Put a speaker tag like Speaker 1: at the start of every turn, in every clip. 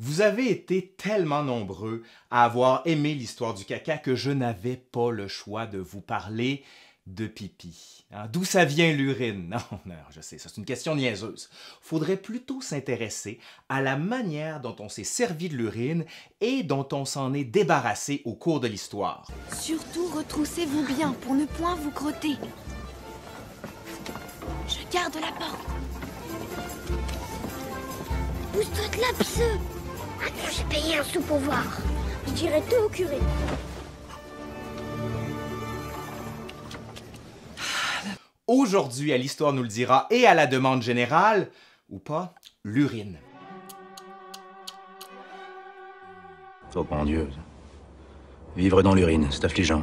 Speaker 1: Vous avez été tellement nombreux à avoir aimé l'histoire du caca que je n'avais pas le choix de vous parler de pipi. Hein. D'où ça vient l'urine? Non, non, je sais, c'est une question niaiseuse. Faudrait plutôt s'intéresser à la manière dont on s'est servi de l'urine et dont on s'en est débarrassé au cours de l'histoire. Surtout retroussez-vous bien pour ne point vous crotter. Je garde la porte. Pousse-toi de là, j'ai payé un sous-pouvoir. Je dirais tout au curé. Aujourd'hui, à l'Histoire nous le dira et à la demande générale, ou pas, l'urine. Oh mon Dieu. Vivre dans l'urine, c'est affligeant.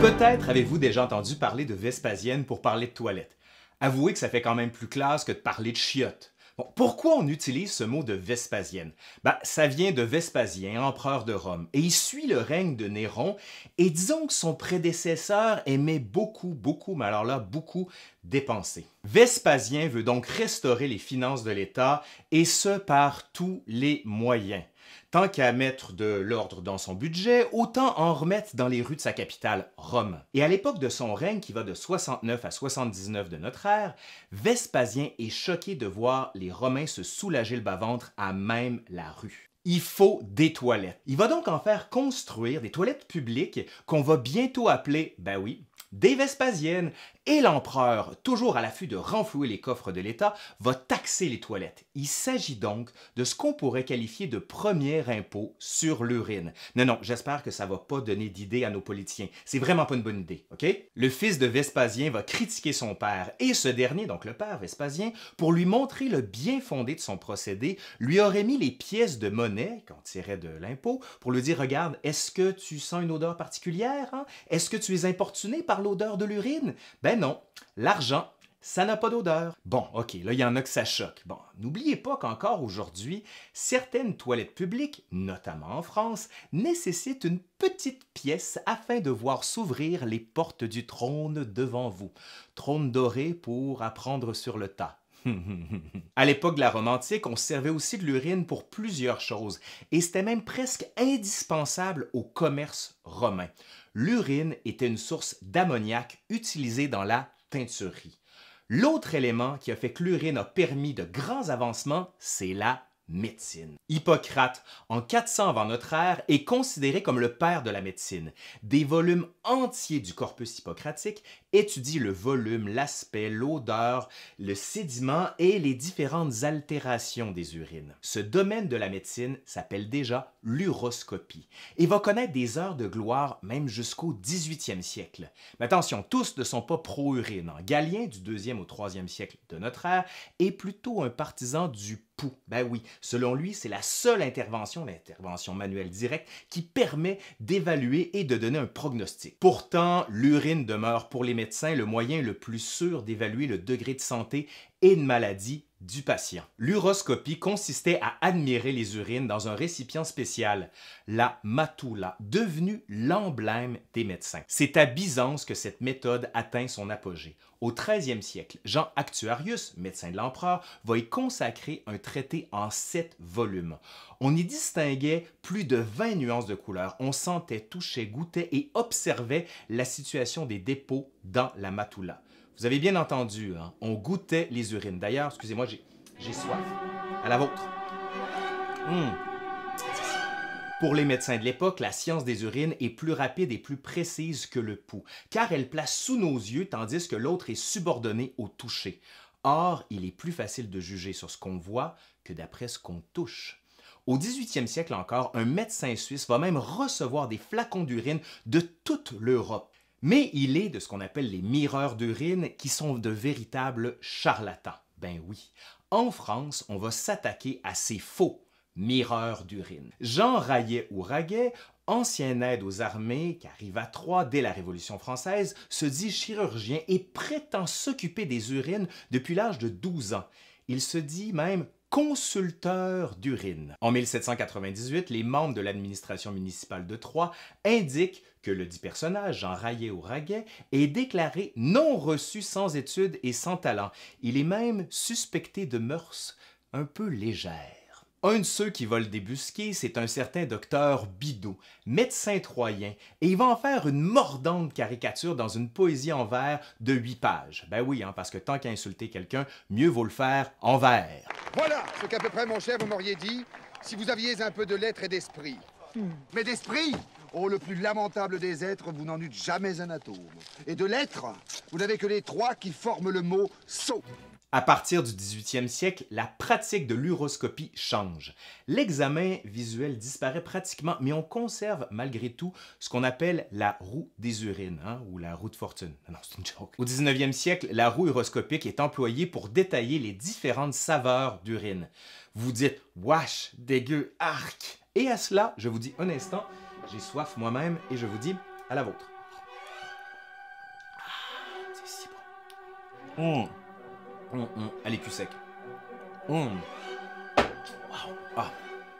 Speaker 1: Peut-être avez-vous déjà entendu parler de Vespasienne pour parler de toilettes. Avouez que ça fait quand même plus classe que de parler de chiottes. pourquoi on utilise ce mot de Vespasienne ben, Ça vient de Vespasien, empereur de Rome, et il suit le règne de Néron, et disons que son prédécesseur aimait beaucoup, beaucoup, mais alors là, beaucoup dépenser. Vespasien veut donc restaurer les finances de l'État, et ce par tous les moyens. Tant qu'à mettre de l'ordre dans son budget, autant en remettre dans les rues de sa capitale, Rome. Et à l'époque de son règne, qui va de 69 à 79 de notre ère, Vespasien est choqué de voir les Romains se soulager le bas-ventre à même la rue il faut des toilettes. Il va donc en faire construire des toilettes publiques qu'on va bientôt appeler, ben oui, des Vespasiennes, et l'empereur, toujours à l'affût de renflouer les coffres de l'État, va taxer les toilettes. Il s'agit donc de ce qu'on pourrait qualifier de premier impôt sur l'urine. Non, non, j'espère que ça va pas donner d'idée à nos politiciens. C'est vraiment pas une bonne idée, OK? Le fils de Vespasien va critiquer son père et ce dernier, donc le père Vespasien, pour lui montrer le bien fondé de son procédé, lui aurait mis les pièces de monnaie qu'on tirait de l'impôt pour lui dire, regarde, est-ce que tu sens une odeur particulière? Hein? Est-ce que tu es importuné par l'odeur de l'urine? Ben, non, l'argent, ça n'a pas d'odeur. Bon, ok, là, il y en a que ça choque. Bon, n'oubliez pas qu'encore aujourd'hui, certaines toilettes publiques, notamment en France, nécessitent une petite pièce afin de voir s'ouvrir les portes du trône devant vous. Trône doré pour apprendre sur le tas. à l'époque de la Rome antique, on servait aussi de l'urine pour plusieurs choses, et c'était même presque indispensable au commerce romain l'urine était une source d'ammoniac utilisée dans la teinturerie. L'autre élément qui a fait que l'urine a permis de grands avancements, c'est la médecine. Hippocrate, en 400 avant notre ère, est considéré comme le père de la médecine. Des volumes entiers du corpus hippocratique étudie le volume, l'aspect, l'odeur, le sédiment et les différentes altérations des urines. Ce domaine de la médecine s'appelle déjà l'uroscopie et va connaître des heures de gloire même jusqu'au 18e siècle. Mais attention, tous ne sont pas pro-urine. Hein. Galien du 2e au 3e siècle de notre ère est plutôt un partisan du pouls. Ben oui, selon lui, c'est la seule intervention, l'intervention manuelle directe, qui permet d'évaluer et de donner un prognostic. Pourtant, l'urine demeure pour les médecins le moyen le plus sûr d'évaluer le degré de santé et de maladie du patient. L'uroscopie consistait à admirer les urines dans un récipient spécial, la matula, devenue l'emblème des médecins. C'est à Byzance que cette méthode atteint son apogée. Au 13e siècle, Jean Actuarius, médecin de l'empereur, va y consacrer un traité en sept volumes. On y distinguait plus de 20 nuances de couleurs. On sentait, touchait, goûtait et observait la situation des dépôts dans la matula. Vous avez bien entendu, hein, on goûtait les urines. D'ailleurs, excusez-moi, j'ai soif. À la vôtre. Hmm. Pour les médecins de l'époque, la science des urines est plus rapide et plus précise que le pouls, car elle place sous nos yeux tandis que l'autre est subordonné au toucher. Or, il est plus facile de juger sur ce qu'on voit que d'après ce qu'on touche. Au 18e siècle encore, un médecin suisse va même recevoir des flacons d'urine de toute l'Europe. Mais il est de ce qu'on appelle les mireurs d'urine qui sont de véritables charlatans. Ben oui. En France, on va s'attaquer à ces faux mireurs d'urine. Jean rayet ou Raguet, ancien aide aux armées qui arrive à Troyes dès la Révolution française, se dit chirurgien et prétend s'occuper des urines depuis l'âge de 12 ans. Il se dit même consulteur d'urine. En 1798, les membres de l'administration municipale de Troyes indiquent que le dit personnage, Jean Raillet au Raguet, est déclaré non reçu sans études et sans talent. Il est même suspecté de mœurs un peu légères. Un de ceux qui va le débusquer, c'est un certain docteur Bidot, médecin troyen, et il va en faire une mordante caricature dans une poésie en vers de huit pages. Ben oui, hein, parce que tant qu'à insulter quelqu'un, mieux vaut le faire en vers. Voilà ce qu'à peu près, mon cher, vous m'auriez dit si vous aviez un peu de lettres et d'esprit. Hmm. Mais d'esprit Oh, le plus lamentable des êtres, vous n'en eûtes jamais un atome. Et de lettres, vous n'avez que les trois qui forment le mot « saut ». À partir du 18e siècle, la pratique de l'uroscopie change. L'examen visuel disparaît pratiquement, mais on conserve malgré tout ce qu'on appelle la roue des urines, hein, ou la roue de fortune. Non, c'est une joke. Au 19e siècle, la roue uroscopique est employée pour détailler les différentes saveurs d'urine. Vous dites « wash, dégueu, arc ». Et à cela, je vous dis un instant, j'ai soif moi-même et je vous dis à la vôtre. Ah, hum. À sec. Hum. Ah,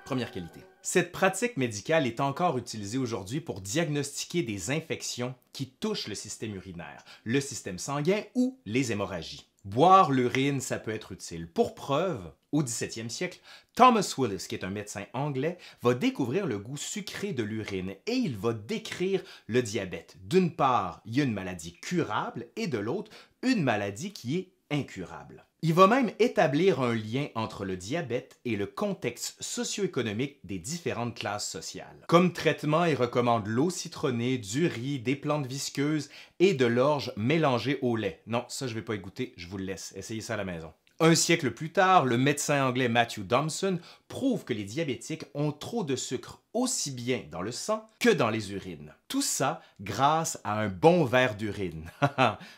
Speaker 1: première qualité. Cette pratique médicale est encore utilisée aujourd'hui pour diagnostiquer des infections qui touchent le système urinaire, le système sanguin ou les hémorragies. Boire l'urine, ça peut être utile. Pour preuve, au 17e siècle, Thomas Willis, qui est un médecin anglais, va découvrir le goût sucré de l'urine et il va décrire le diabète. D'une part, il y a une maladie curable et de l'autre, une maladie qui est incurable. Il va même établir un lien entre le diabète et le contexte socio-économique des différentes classes sociales. Comme traitement, il recommande l'eau citronnée, du riz, des plantes visqueuses et de l'orge mélangée au lait. Non, ça je vais pas y goûter, je vous le laisse. Essayez ça à la maison. Un siècle plus tard, le médecin anglais Matthew Thompson prouve que les diabétiques ont trop de sucre aussi bien dans le sang que dans les urines. Tout ça grâce à un bon verre d'urine.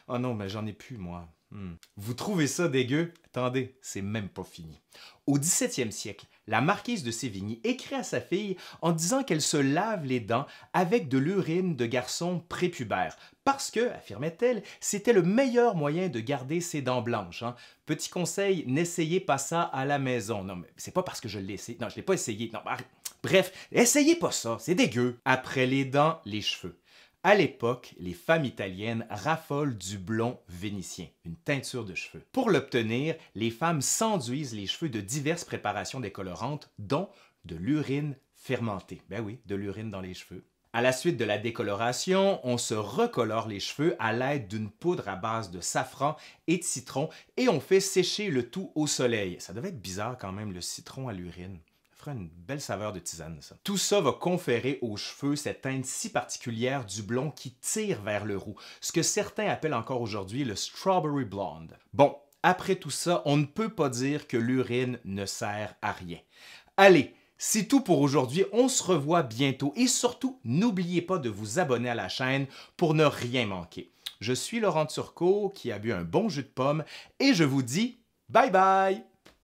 Speaker 1: oh non, mais j'en ai plus, moi. Hmm. Vous trouvez ça dégueu Attendez, c'est même pas fini. Au 17e siècle, la marquise de Sévigny écrit à sa fille en disant qu'elle se lave les dents avec de l'urine de garçon prépubère, parce que, affirmait-elle, c'était le meilleur moyen de garder ses dents blanches. Hein. Petit conseil, n'essayez pas ça à la maison. Non, mais c'est pas parce que je l'ai essayé. Non, je l'ai pas essayé. Non, bref, essayez pas ça, c'est dégueu. Après les dents, les cheveux. À l'époque, les femmes italiennes raffolent du blond vénitien, une teinture de cheveux. Pour l'obtenir, les femmes s'enduisent les cheveux de diverses préparations décolorantes, dont de l'urine fermentée. Ben oui, de l'urine dans les cheveux. À la suite de la décoloration, on se recolore les cheveux à l'aide d'une poudre à base de safran et de citron et on fait sécher le tout au soleil. Ça devait être bizarre quand même, le citron à l'urine une belle saveur de tisane, Tout ça va conférer aux cheveux cette teinte si particulière du blond qui tire vers le roux, ce que certains appellent encore aujourd'hui le strawberry blonde. Bon, après tout ça, on ne peut pas dire que l'urine ne sert à rien. Allez, c'est tout pour aujourd'hui, on se revoit bientôt et surtout, n'oubliez pas de vous abonner à la chaîne pour ne rien manquer. Je suis Laurent Turcot qui a bu un bon jus de pomme et je vous dis bye bye!